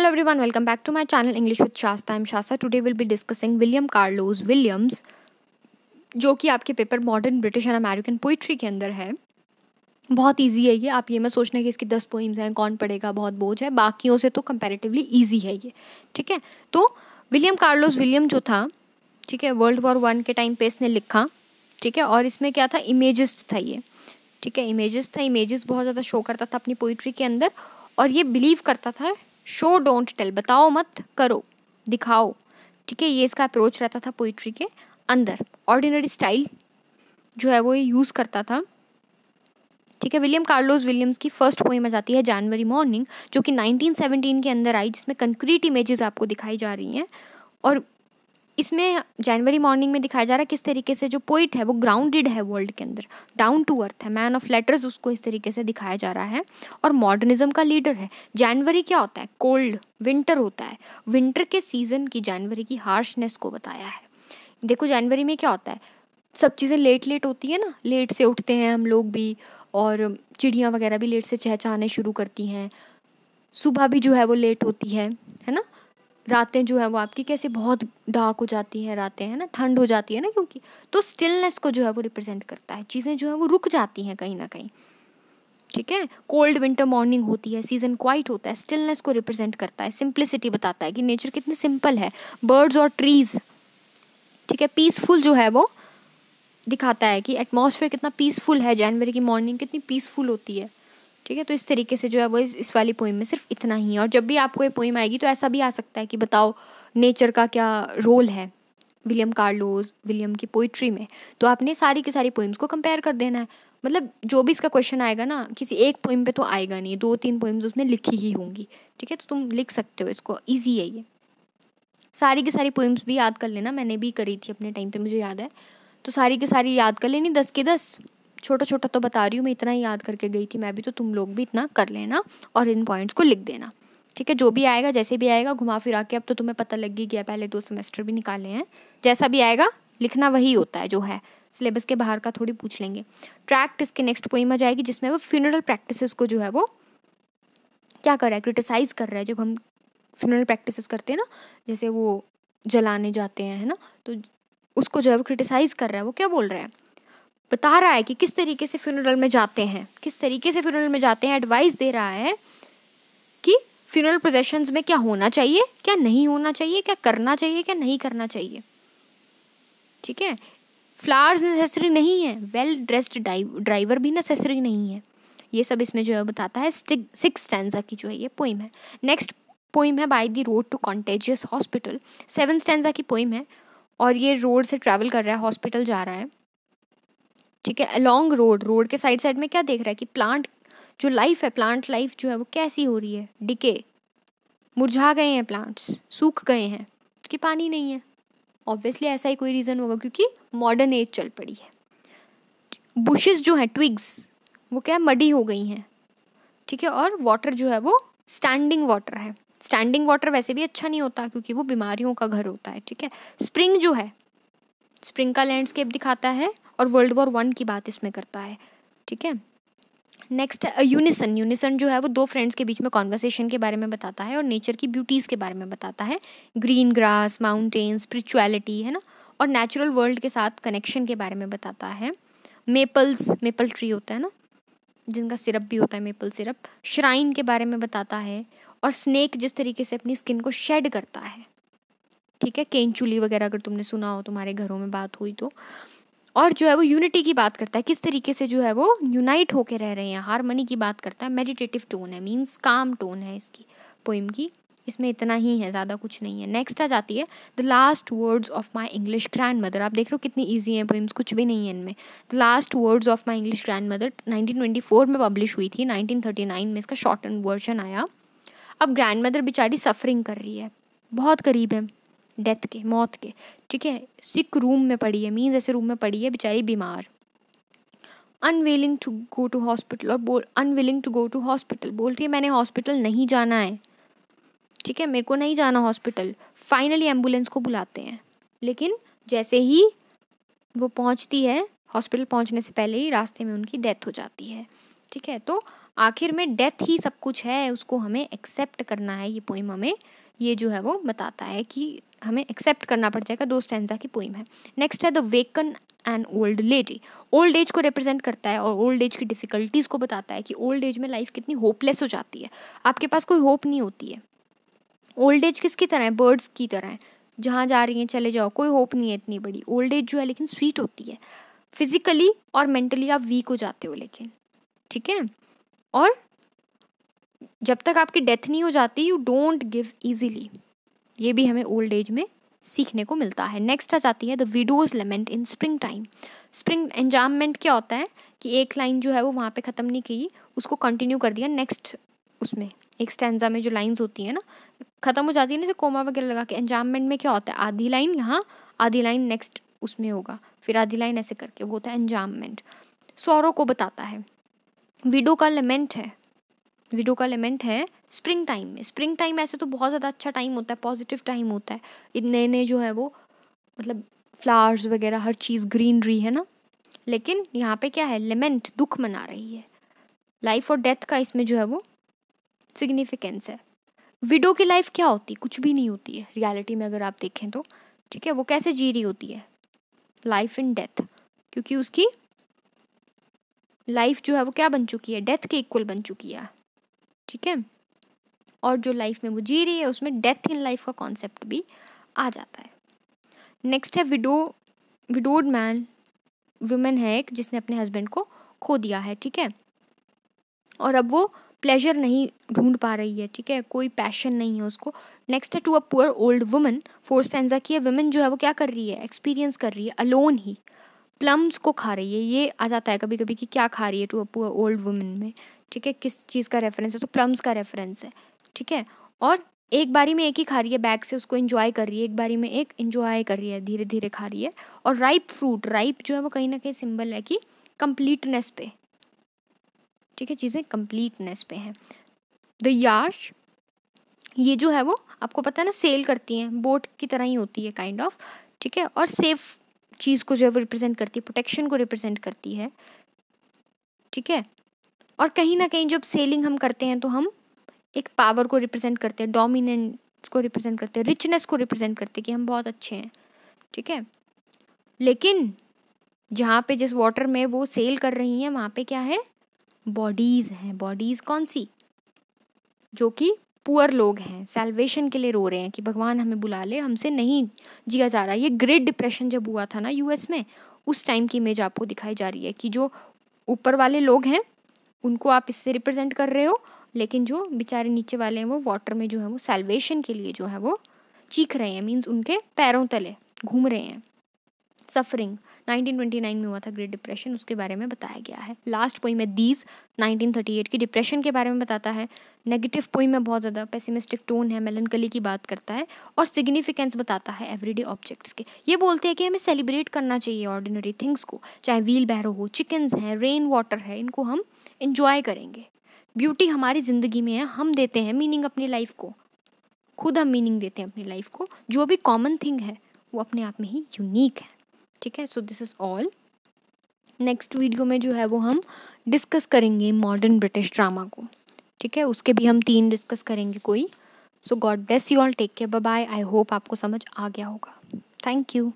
hello everyone welcome back to my channel English with Shasta I'm Shasta today will be discussing William Carlos Williams जो कि आपके paper modern British and American poetry के अंदर है बहुत easy है ये आप ये मैं सोचना कि इसकी दस पोइम्स हैं कौन पढ़ेगा बहुत बोझ है बाकियों से तो कंपेरेटिवली ईजी है ये ठीक है तो विलियम कार्लोज विलियम जो था ठीक है वर्ल्ड वॉर वन के टाइम पे इसने लिखा ठीक है और इसमें क्या था इमेजिस्ट था ये ठीक है इमेजेस था इमेजेस बहुत ज़्यादा शो करता था अपनी पोइट्री के अंदर और ये बिलीव करता था शो डोंट टेल बताओ मत करो दिखाओ ठीक है ये इसका अप्रोच रहता था पोइट्री के अंदर ऑर्डिनरी स्टाइल जो है वो ये यूज़ करता था ठीक है विलियम कार्लोस विलियम्स की फर्स्ट पोइम आ जाती है जनवरी मॉर्निंग जो कि 1917 के अंदर आई जिसमें कंक्रीट इमेजेस आपको दिखाई जा रही हैं और इसमें जनवरी मॉर्निंग में दिखाया जा रहा है किस तरीके से जो पोइट है वो ग्राउंडेड है वर्ल्ड के अंदर डाउन टू अर्थ है मैन ऑफ लेटर्स उसको इस तरीके से दिखाया जा रहा है और मॉडर्निज्म का लीडर है जनवरी क्या होता है कोल्ड विंटर होता है विंटर के सीजन की जनवरी की हार्शनेस को बताया है देखो जनवरी में क्या होता है सब चीज़ें लेट लेट होती है ना लेट से उठते हैं हम लोग भी और चिड़ियाँ वगैरह भी लेट से चहचहाने शुरू करती हैं सुबह भी जो है वो लेट होती है है ना रातें जो है वो आपकी कैसे बहुत डार्क हो जाती हैं रातें है ना ठंड हो जाती है ना क्योंकि तो स्टिलनेस को जो है वो रिप्रेजेंट करता है चीज़ें जो है वो रुक जाती हैं कहीं ना कहीं ठीक है कोल्ड विंटर मॉर्निंग होती है सीजन क्वाइट होता है स्टिलनेस को रिप्रेजेंट करता है सिंप्लिसिटी बताता है कि नेचर कितनी सिंपल है बर्ड्स और ट्रीज ठीक है पीसफुल जो है वो दिखाता है कि एटमॉस्फेयर कितना पीसफुल है जनवरी की मॉर्निंग कितनी पीसफुल होती है ठीक है तो इस तरीके से जो है वो इस, इस वाली पोइम में सिर्फ इतना ही है और जब भी आपको ये पोइम आएगी तो ऐसा भी आ सकता है कि बताओ नेचर का क्या रोल है विलियम कार्लोज विलियम की पोइट्री में तो आपने सारी की सारी पोइम्स को कंपेयर कर देना है मतलब जो भी इसका क्वेश्चन आएगा ना किसी एक पोइम पे तो आएगा नहीं दो तीन पोइम्स उसमें लिखी ही होंगी ठीक है तो तुम लिख सकते हो इसको ईजी है ये सारी की सारी पोइम्स भी याद कर लेना मैंने भी करी थी अपने टाइम पे मुझे याद है तो सारी की सारी याद कर लेनी दस के दस छोटा छोटा तो बता रही हूँ मैं इतना ही याद करके गई थी मैं भी तो तुम लोग भी इतना कर लेना और इन पॉइंट्स को लिख देना ठीक है जो भी आएगा जैसे भी आएगा घुमा फिरा के अब तो तुम्हें पता लग ही गया पहले दो सेमेस्टर भी निकाले हैं जैसा भी आएगा लिखना वही होता है जो है सिलेबस के बाहर का थोड़ी पूछ लेंगे ट्रैक्ट इसके नेक्स्ट पोइम आ जाएगी जिसमें वो फ्यूनरल प्रैक्टिसेस को जो है वो क्या कर रहा है क्रिटिसाइज़ कर रहा है जब हम फ्यूनरल प्रैक्टिसेस करते हैं ना जैसे वो जलाने जाते हैं है ना तो उसको जो है वो क्रिटिसाइज़ कर रहा है वो क्या बोल रहा है बता रहा है कि किस तरीके से फ्यूनरल में जाते हैं किस तरीके से फ्यूनरल में जाते हैं एडवाइस दे रहा है कि फ्यूनरल प्रोजेशंस में क्या होना चाहिए क्या नहीं होना चाहिए क्या करना चाहिए क्या नहीं करना चाहिए ठीक है फ्लावर्स नेसेसरी नहीं है वेल ड्रेस्ड ड्राइवर भी नेसेसरी नहीं है ये सब इसमें जो है बताता है सिक्स स्टैंडा की जो है ये पोइम है नेक्स्ट पोइम है by the road to contagious hospital seven stanza की पोइम है और ये रोड से ट्रैवल कर रहा है हॉस्पिटल जा रहा है ठीक है अलॉन्ग रोड रोड के साइड साइड में क्या देख रहा है कि प्लांट जो लाइफ है प्लांट लाइफ जो है वो कैसी हो रही है डिके मुरझा गए हैं प्लांट्स सूख गए हैं कि पानी नहीं है ऑब्वियसली ऐसा ही कोई रीज़न होगा क्योंकि मॉडर्न एज चल पड़ी है बुशेस जो हैं ट्विग्स वो क्या मडी हो गई हैं ठीक है और वाटर जो है वो स्टैंडिंग वाटर है स्टैंडिंग वाटर वैसे भी अच्छा नहीं होता क्योंकि वो बीमारियों का घर होता है ठीक है स्प्रिंग जो है स्प्रिंग का लैंडस्केप दिखाता है और वर्ल्ड वॉर वन की बात इसमें करता है ठीक है नेक्स्ट यूनिसन यूनिसन जो है वो दो फ्रेंड्स के बीच में कॉन्वर्सेशन के बारे में बताता है और नेचर की ब्यूटीज़ के बारे में बताता है ग्रीन ग्रास माउंटेन स्परिचुअलिटी है ना और नेचुरल वर्ल्ड के साथ कनेक्शन के बारे में बताता है मेपल्स मेपल ट्री होता है ना जिनका सिरप भी होता है मेपल सिरप श्राइन के बारे में बताता है और स्नेक जिस तरीके से अपनी स्किन को शेड करता है ठीक है केन चुली वगैरह अगर तुमने सुना हो तुम्हारे घरों में बात हुई तो और जो है वो यूनिटी की बात करता है किस तरीके से जो है वो यूनाइट होके रह रहे हैं हारमनी की बात करता है मेडिटेटिव टोन है मीन्स काम टोन है इसकी पोइम की इसमें इतना ही है ज़्यादा कुछ नहीं है नेक्स्ट आ जाती है the last words of my English grandmother आप देख रहे हो कितनी ईजी है पोइम्स कुछ भी नहीं है इनमें the last words of my English grandmother four में पब्लिश हुई थी नाइन में इसका शॉर्ट एंड वर्जन आया अब ग्रैंड मदर बेचारी सफरिंग कर रही है बहुत करीब है डेथ के मौत के ठीक है सिक रूम में पड़ी है मीन्स ऐसे रूम में पड़ी है बेचारी बीमार unwilling to go to hospital और बोल unwilling to go to hospital बोल रही है मैंने हॉस्पिटल नहीं जाना है ठीक है मेरे को नहीं जाना हॉस्पिटल फाइनली एम्बुलेंस को बुलाते हैं लेकिन जैसे ही वो पहुंचती है हॉस्पिटल पहुंचने से पहले ही रास्ते में उनकी डेथ हो जाती है ठीक है तो आखिर में डेथ ही सब कुछ है उसको हमें एक्सेप्ट करना है ये पोइम हमें ये जो है वो बताता है कि हमें एक्सेप्ट करना पड़ जाएगा दो स्टैंडा की पोइम है नेक्स्ट है the waken and old lady old age को रिप्रेजेंट करता है और ओल्ड एज की डिफ़िकल्टीज़ को बताता है कि ओल्ड एज में लाइफ कितनी होपलेस हो जाती है आपके पास कोई होप नहीं होती है ओल्ड एज किसकी तरह है बर्ड्स की तरह है जहाँ जा रही हैं चले जाओ कोई होप नहीं है इतनी बड़ी ओल्ड एज जो है लेकिन स्वीट होती है फिजिकली और मेंटली आप वीक हो जाते हो लेकिन ठीक है और जब तक आपकी डेथ नहीं हो जाती यू डोंट गिव ईजीली ये भी हमें ओल्ड एज में सीखने को मिलता है नेक्स्ट आ जाती है the widow's lament in spring time spring enjambment क्या होता है कि एक लाइन जो है वो वहाँ पे ख़त्म नहीं की उसको कंटिन्यू कर दिया नेक्स्ट उसमें एक स्टैंडा में जो लाइंस होती है ना ख़त्म हो जाती है ना जैसे कोमा वगैरह लगा के एंजामेंट में क्या होता है आधी लाइन यहाँ आधी लाइन नेक्स्ट उसमें होगा फिर आधी लाइन ऐसे करके वो होता है एंजामेंट सौरों को बताता है विडो का लेमेंट है विडो का लेमेंट है स्प्रिंग टाइम में स्प्रिंग टाइम ऐसे तो बहुत ज़्यादा अच्छा टाइम होता है पॉजिटिव टाइम होता है नए नए जो है वो मतलब फ्लावर्स वगैरह हर चीज़ ग्रीनरी है ना लेकिन यहाँ पे क्या है लेमेंट दुख मना रही है लाइफ और डेथ का इसमें जो है वो सिग्निफिकेंस है विडो की लाइफ क्या होती कुछ भी नहीं होती है रियलिटी में अगर आप देखें तो ठीक है वो कैसे जी रही होती है लाइफ इन डेथ क्योंकि उसकी लाइफ जो है वो क्या बन चुकी है डेथ के इक्वल बन चुकी है ठीक है और जो लाइफ में वो जी रही है उसमें डेथ इन लाइफ का कॉन्सेप्ट भी आ जाता है नेक्स्ट है विडो विडोड मैन वुमेन है एक जिसने अपने हस्बैंड को खो दिया है ठीक है और अब वो प्लेजर नहीं ढूंढ पा रही है ठीक है कोई पैशन नहीं है उसको नेक्स्ट है to a poor old woman forsaken की वुमेन जो है वो क्या कर रही है एक्सपीरियंस कर रही है अलोन ही प्लम्स को खा रही है ये आ जाता है कभी कभी कि क्या खा रही है टू अ ओल्ड वुमेन में ठीक है किस चीज़ का रेफरेंस है तो प्लम्स का रेफरेंस है ठीक है और एक बारी में एक ही खा रही है बैग से उसको इन्जॉय कर रही है एक बारी में एक इन्जॉय कर रही है धीरे धीरे खा रही है और राइप फ्रूट राइप जो है वो कहीं ना कहीं सिंबल है कि कंप्लीटनेस पे ठीक है चीज़ें कंप्लीटनेस पे हैं द याश ये जो है वो आपको पता है ना सेल करती हैं बोट की तरह ही होती है काइंड ऑफ ठीक है और सेफ चीज़ को जो है वो रिप्रेजेंट करती है प्रोटेक्शन को रिप्रेजेंट करती है ठीक है और कहीं ना कहीं जब सेलिंग हम करते हैं तो हम एक पावर को रिप्रेजेंट करते हैं डोमिनेंस को रिप्रेजेंट करते हैं रिचनेस को रिप्रेजेंट करते हैं कि हम बहुत अच्छे हैं ठीक है लेकिन जहाँ पे जिस वाटर में वो सेल कर रही हैं वहाँ पे क्या है बॉडीज़ हैं बॉडीज़ कौन सी जो कि पुअर लोग हैं सेल्वेशन के लिए रो रहे हैं कि भगवान हमें बुला ले हमसे नहीं जिया जा रहा ये ग्रेट डिप्रेशन जब हुआ था ना यूएस में उस टाइम की इमेज आपको दिखाई जा रही है कि जो ऊपर वाले लोग हैं उनको आप इससे रिप्रेजेंट कर रहे हो लेकिन जो बेचारे नीचे वाले हैं वो वाटर में जो है वो सेल्वेशन के लिए जो है वो चीख रहे हैं मीन्स उनके पैरों तले घूम रहे हैं सफरिंग 1929 में हुआ था ग्रेट डिप्रेशन उसके बारे में बताया गया है लास्ट पोईम है दीज 1938 की डिप्रेशन के बारे में बताता है नेगेटिव पोईम में बहुत ज़्यादा पेसिमिस्टिक टोन है मेलनकली की बात करता है और सिग्निफिकेंस बताता है एवरीडे ऑब्जेक्ट्स के ये बोलते हैं कि हमें सेलिब्रेट करना चाहिए ऑर्डिनरी थिंग्स को चाहे व्हील बैरो हो चिकन्स हैं रेन वाटर है इनको हम इंजॉय करेंगे ब्यूटी हमारी ज़िंदगी में है हम देते हैं मीनिंग अपनी लाइफ को खुद हम मीनिंग देते हैं अपनी लाइफ को जो भी कॉमन थिंग है वो अपने आप में ही यूनिक है ठीक है so this is all next video में जो है वो हम डिस्कस करेंगे मॉडर्न ब्रिटिश ड्रामा को ठीक है उसके भी हम तीन डिस्कस करेंगे कोई so God bless you all take care bye bye I hope आपको समझ आ गया होगा थैंक यू